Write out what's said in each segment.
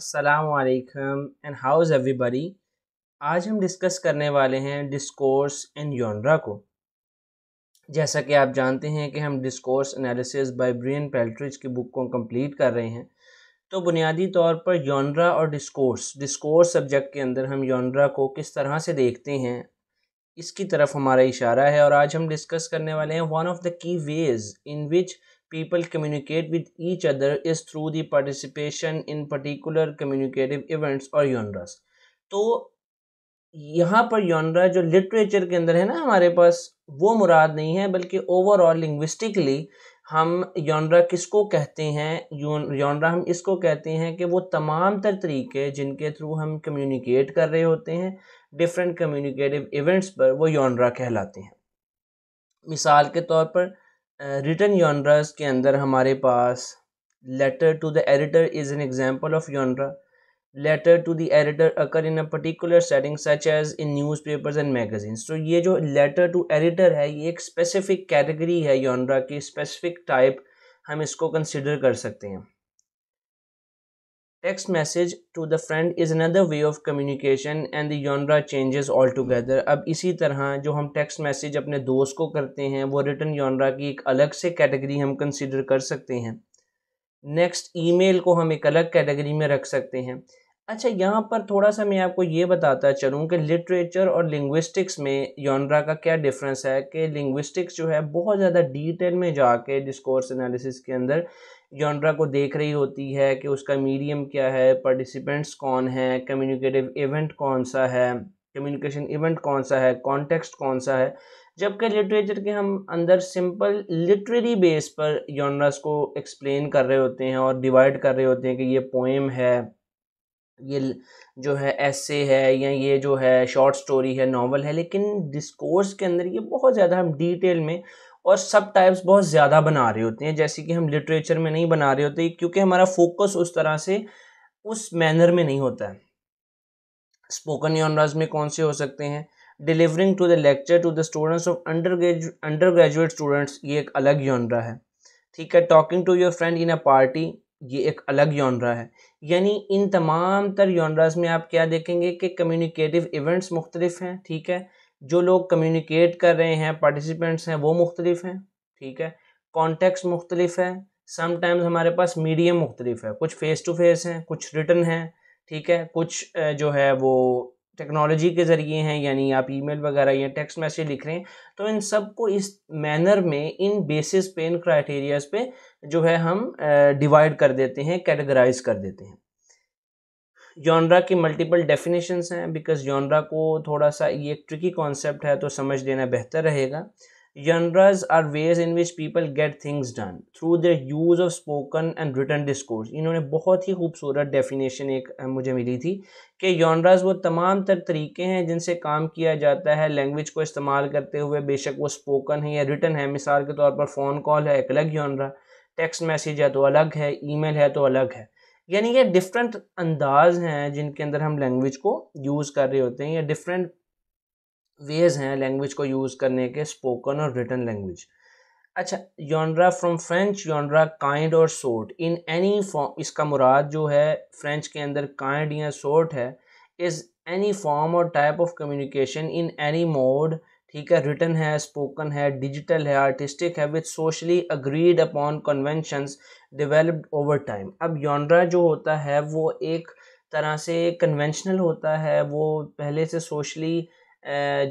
असलकम and how is everybody आज हम डिस्कस करने वाले हैं डिस्कोर्स एंड योनरा को जैसा कि आप जानते हैं कि हम discourse analysis by Brian Paltridge की बुक को कंप्लीट कर रहे हैं तो बुनियादी तौर पर योनरा और डिस्कोर्स डिस्कोर्स सब्जेक्ट के अंदर हम योनरा को किस तरह से देखते हैं इसकी तरफ हमारा इशारा है और आज हम डिस्कस करने वाले हैं one of the key ways in which people communicate with each other is through the participation in particular communicative events or genres तो यहाँ पर योनरा जो लिटरेचर के अंदर है ना हमारे पास वो मुराद नहीं है बल्कि ओवरऑल लिंग्विस्टिकली हम योनरा किसको कहते हैं योनरा हम इसको कहते हैं कि वो तमाम तर तरीके जिनके थ्रू हम कम्युनिकेट कर रहे होते हैं डिफरेंट कम्युनिकेटिव इवेंट्स पर वो योनरा कहलाते हैं मिसाल के तौर पर रिटर्न जॉनरास के अंदर हमारे पास letter to the editor is an example of genre letter to the editor occur in a particular setting such as in newspapers and magazines तो ये जो लेटर टू एडिटर है ये एक स्पेसिफिक कैटेगरी है जॉनरा की specific type हम इसको कंसिडर कर सकते हैं Text message to the friend is another way of communication and the genre changes altogether. अब इसी तरह जो हम text message अपने दोस्त को करते हैं वो written genre की एक अलग से category हम consider कर सकते हैं नेक्स्ट मेल को हम एक अलग कैटेगरी में रख सकते हैं अच्छा यहाँ पर थोड़ा सा मैं आपको ये बताता चलूँ कि लिटरेचर और लिंग्विस्टिक्स में यौनरा का क्या डिफरेंस है कि लिंग्विस्टिक्स जो है बहुत ज़्यादा डिटेल में जाके डिस्कोर्स एनालिसिस के अंदर जॉनरा को देख रही होती है कि उसका मीडियम क्या है पार्टिसिपेंट्स कौन है कम्युनिकेटिव इवेंट कौन सा है कम्युनिकेशन इवेंट कौन सा है कॉन्टेक्स्ट कौन सा है जबकि लिटरेचर के हम अंदर सिंपल लिटरेरी बेस पर जॉनरास को एक्सप्लेन कर रहे होते हैं और डिवाइड कर रहे होते हैं कि ये पोएम है ये जो है ऐसे है या ये जो है शॉर्ट स्टोरी है नॉवल है लेकिन डिस्कोर्स के अंदर ये बहुत ज़्यादा हम डिटेल में और सब टाइप्स बहुत ज़्यादा बना रहे होते हैं जैसे कि हम लिटरेचर में नहीं बना रहे होते क्योंकि हमारा फोकस उस तरह से उस मैनर में नहीं होता है स्पोकन यूनराज में कौन से हो सकते हैं delivering to the lecture to the students of under undergraduate students ये एक अलग यॉनरा है ठीक है talking to your friend in a party ये एक अलग यौनरा है यानी इन तमाम तर यौनराज में आप क्या देखेंगे कि कम्युनिकेटिव इवेंट्स मुख्तलिफ हैं ठीक है जो लोग कम्युनिकेट कर रहे हैं पार्टिसिपेंट्स हैं वो मुख्तलिफ हैं ठीक है कॉन्टेक्स्ट मुख्तलिफ है समटाइम्स हमारे पास मीडियम मुख्तलिफ है कुछ फ़ेस टू फेस हैं कुछ रिटर्न हैं ठीक है कुछ जो है वो टेक्नोलॉजी के ज़रिए हैं यानी आप ईमेल वगैरह या टेक्स्ट मैसेज लिख रहे हैं तो इन सब को इस मैनर में इन बेसिस पे इन क्राइटेरियाज पे जो है हम डिवाइड कर देते हैं कैटेगराइज कर देते हैं जॉनरा की मल्टीपल डेफिनेशंस हैं बिकॉज जॉनरा को थोड़ा सा ये एक ट्रिकी कॉन्सेप्ट है तो समझ लेना बेहतर रहेगा genres are ways in which people get things done through the use of spoken and written discourse इन्होंने बहुत ही खूबसूरत डेफिनेशन एक मुझे मिली थी कि जॉनराज वो तमाम तर तरीके हैं जिनसे काम किया जाता है लैंग्वेज को इस्तेमाल करते हुए बेशक वो स्पोकन है या रिटन है मिसाल के तौर पर फ़ोन कॉल है एक अलग जॉनरा टेक्स्ट मैसेज है तो अलग है ईमेल है तो अलग है यानी ये डिफरेंट अंदाज हैं जिनके अंदर हम लैंग्वेज को यूज़ कर रहे होते हैं या डिफरेंट वेज हैं लैंग्वेज को यूज़ करने के स्पोकन और रिटर्न लैंग्वेज अच्छा genre from French genre kind और सोट इन एनी फॉर्म इसका मुराद जो है फ्रेंच के अंदर काइंड या सोट है इज़ एनी फॉर्म और type of communication in any mode ठीक है रिटर्न है स्पोकन है डिजिटल है आर्टिस्टिक है with socially agreed upon conventions developed over time अब योनरा जो होता है वो एक तरह से कन्वेंशनल होता है वो पहले से सोशली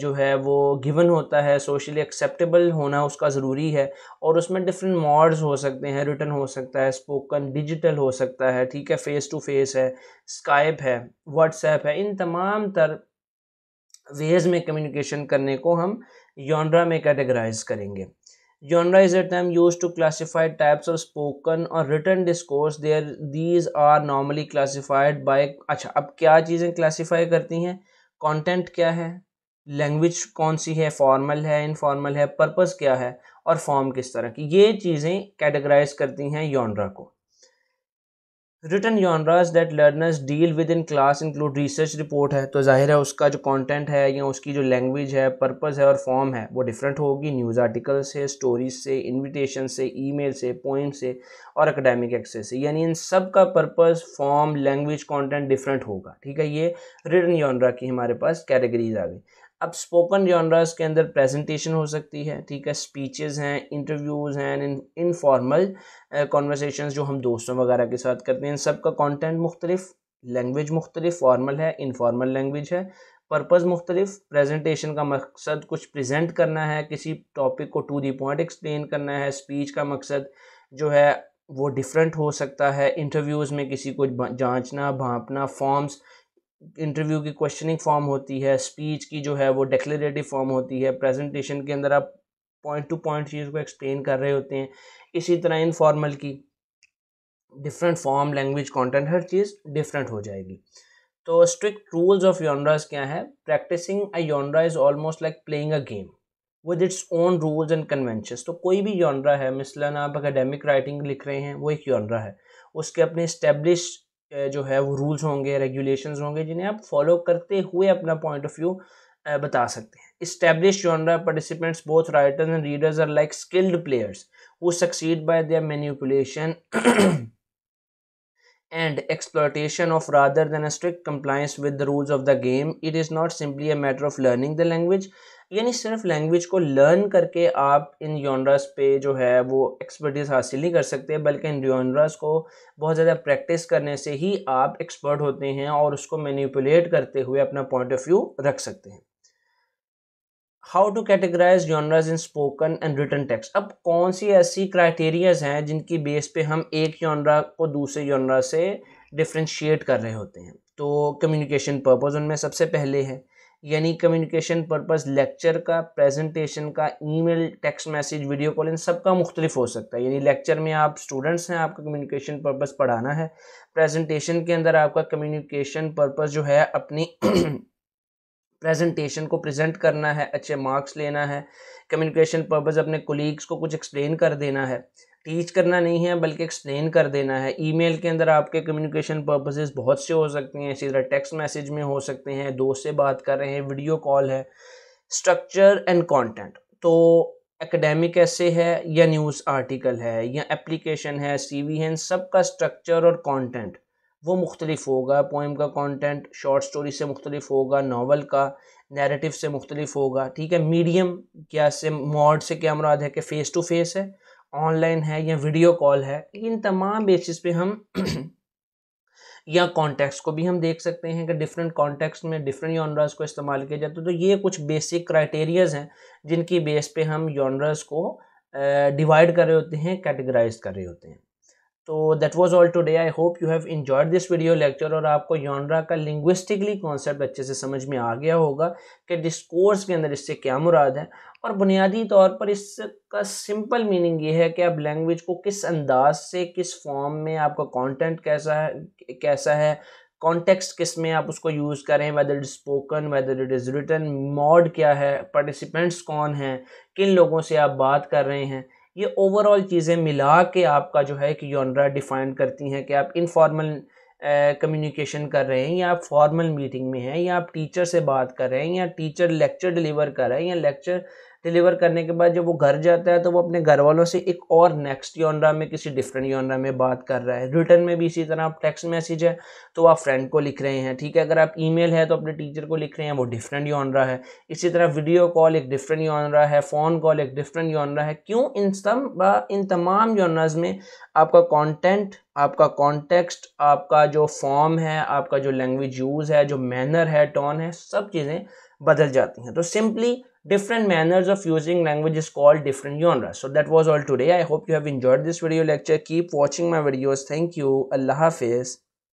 जो है वो गिवन होता है सोशली एक्सेप्टेबल होना उसका ज़रूरी है और उसमें डिफरेंट मॉड्स हो सकते हैं रिटर्न हो सकता है स्पोकन डिजिटल हो सकता है ठीक है फेस टू फेस है स्काइप है व्हाट्सएप है इन तमाम तर वेज में कम्युनिकेशन करने को हम योनरा में कैटेगराइज करेंगे genre is a term used to classify types of spoken और written discourse. There, these are normally classified by अच्छा अब क्या चीज़ें क्लासीफाई करती हैं कॉन्टेंट क्या है लैंग्वेज कौन सी है फॉर्मल है इनफॉर्मल है पर्पज़ क्या है और फॉर्म किस तरह की ये चीज़ें कैटेगराइज करती हैं योनरा को written genres that learners deal with in class include research report है तो जाहिर है उसका जो कॉन्टेंट है या उसकी जो लैंग्वेज है पर्पज़ है और फॉर्म है वो डिफरेंट होगी न्यूज़ आर्टिकल से स्टोरीज से इन्विटेशन से ई मेल से पोइम से और अकेडेमिक एक्सेस से यानी इन सब का purpose form language content different होगा ठीक है ये रिटर्न जॉनरा की हमारे पास कैटेगरीज आ गई अब स्पोकन जॉनरास के अंदर प्रेजेंटेशन हो सकती है ठीक है स्पीचेस हैं इंटरव्यूज़ हैं इनफॉर्मल कॉन्वर्सेशन uh, जो हम दोस्तों वगैरह के साथ करते हैं इन सब का कॉन्टेंट मुख्तलिफ लैंग्वेज मुख्तलिफ फॉर्मल है इनफॉर्मल लैंग्वेज है पर्पज़ मुख्तलिफ प्रेजेंटेशन का मकसद कुछ प्रेजेंट करना है किसी टॉपिक को टू दी पॉइंट एक्सप्लेन करना है स्पीच का मकसद जो है वो डिफरेंट हो सकता है इंटरव्यूज़ में किसी को जांचना भांपना फॉर्म्स इंटरव्यू की क्वेश्चनिंग फॉर्म होती है स्पीच की जो है वो डिक्लेरेटिव फॉर्म होती है प्रेजेंटेशन के अंदर आप पॉइंट टू पॉइंट चीज़ को एक्सप्लेन कर रहे होते हैं इसी तरह इनफॉर्मल की डिफरेंट फॉर्म लैंग्वेज कंटेंट हर चीज़ डिफरेंट हो जाएगी तो स्ट्रिक्ट रूल्स ऑफ योनराज क्या है practising a genre is almost like playing a game with its own rules and convention तो कोई भी योनरा है मिसलन आप अकेडेमिक राइटिंग लिख रहे हैं वो एक योनरा है उसके अपने इस्टेब्लिश जो है वो रूल्स होंगे रेगुलेशन होंगे जिन्हें आप फॉलो करते हुए अपना पॉइंट ऑफ व्यू बता सकते हैं establish genre participants both writers and readers are like skilled players वो succeed by their manipulation and exploitation of rather than strict compliance with the rules of the game it is not simply a matter of learning the language यानी सिर्फ language को learn करके आप इन योनरास पे जो है वो एक्सपर्टीज़ हासिल नहीं कर सकते बल्कि इन योनरास को बहुत ज़्यादा प्रैक्टिस करने से ही आप एक्सपर्ट होते हैं और उसको मैनिपुलेट करते हुए अपना पॉइंट ऑफ व्यू रख सकते हैं how to categorise genres in spoken and written text अब कौन सी ऐसी क्राइटेरियाज हैं जिनकी बेस पे हम एक योनरा को दूसरे योनरा से डिफ्रेंशिएट कर रहे होते हैं तो कम्युनिकेशन पर्पज़ उनमें सबसे पहले है यानी कम्युनिकेशन पर्पज़ लेक्चर का प्रेजेंटेशन का email text message video call इन सब का मुख्तलिफ हो सकता है यानी लेक्चर में आप स्टूडेंट्स हैं आपका कम्युनिकेशन पर्पज़ पढ़ाना है प्रेजेंटेशन के अंदर आपका कम्युनिकेशन पर्पज़ जो है अपनी प्रेजेंटेशन को प्रेजेंट करना है अच्छे मार्क्स लेना है कम्युनिकेशन पर्पज़ अपने कोलीग्स को कुछ एक्सप्लेन कर देना है टीच करना नहीं है बल्कि एक्सप्लेन कर देना है ईमेल के अंदर आपके कम्युनिकेशन पर्पसेस बहुत से हो सकते हैं इसी तरह टेक्स्ट मैसेज में हो सकते हैं दोस्त से बात कर रहे हैं वीडियो कॉल है स्ट्रक्चर एंड कंटेंट तो एकेडमिक ऐसे है या न्यूज़ आर्टिकल है या एप्लीकेशन है सी वी है सब का स्ट्रक्चर और कंटेंट वो मुख्तलिफ होगा पोइम का कंटेंट शॉर्ट स्टोरी से मुख्तलिफ होगा नावल का नैरेटिव से मुख्तलिफ होगा ठीक है मीडियम क्या से मॉड से क्या मुराद है कि फ़ेस टू फेस है ऑनलाइन है या वीडियो कॉल है इन तमाम बेसिस पे हम या कॉन्टेक्स्ट को भी हम देख सकते हैं कि डिफरेंट कॉन्टेक्स्ट में डिफरेंट यॉनरस को इस्तेमाल किया जाता है तो ये कुछ बेसिक क्राइटेरियाज हैं जिनकी बेस पे हम यॉनरस को डिवाइड कर रहे होते हैं कैटेगराइज कर रहे होते हैं तो that was all today I hope you have enjoyed this video lecture और आपको योनरा का लिंग्विस्टिकली कॉन्सेप्ट अच्छे से समझ में आ गया होगा कि डिस्कोर्स कोर्स के अंदर इससे क्या मुराद है और बुनियादी तौर पर इसका सिंपल मीनिंग ये है कि आप लैंग्वेज को किस अंदाज से किस फॉर्म में आपका कॉन्टेंट कैसा है कैसा है कॉन्टेक्स्ट किस में आप उसको यूज़ करें whether it spoken whether it is written mode क्या है पार्टिसिपेंट्स कौन हैं किन लोगों से आप बात कर रहे हैं ये ओवरऑल चीज़ें मिला के आपका जो है कि योनरा डिफाइन करती हैं कि आप इनफॉर्मल कम्युनिकेशन कर रहे हैं या आप फॉर्मल मीटिंग में हैं या आप टीचर से बात कर रहे हैं या टीचर लेक्चर डिलीवर कर रहे हैं या लेक्चर डिलीवर करने के बाद जब वो घर जाता है तो वो अपने घर वालों से एक और नेक्स्ट योनरा में किसी डिफरेंट योनरा में बात कर रहा है रिटर्न में भी इसी तरह आप टेक्स्ट मैसेज है तो आप फ्रेंड को लिख रहे हैं ठीक है अगर आप ईमेल है तो अपने टीचर को लिख रहे हैं वो डिफरेंट योनरा है इसी तरह वीडियो कॉल एक डिफरेंट योनरा है फ़ोन कॉल एक डिफरेंट योनरा है क्यों इन सब इन तमाम योनराज में आपका कॉन्टेंट आपका कॉन्टेक्स्ट आपका जो फॉर्म है आपका जो लैंग्वेज यूज़ है जो मैनर है टोन है सब चीज़ें बदल जाती हैं तो simply different manners of using language is called different genres so that was all today i hope you have enjoyed this video lecture keep watching my videos thank you allah hafiz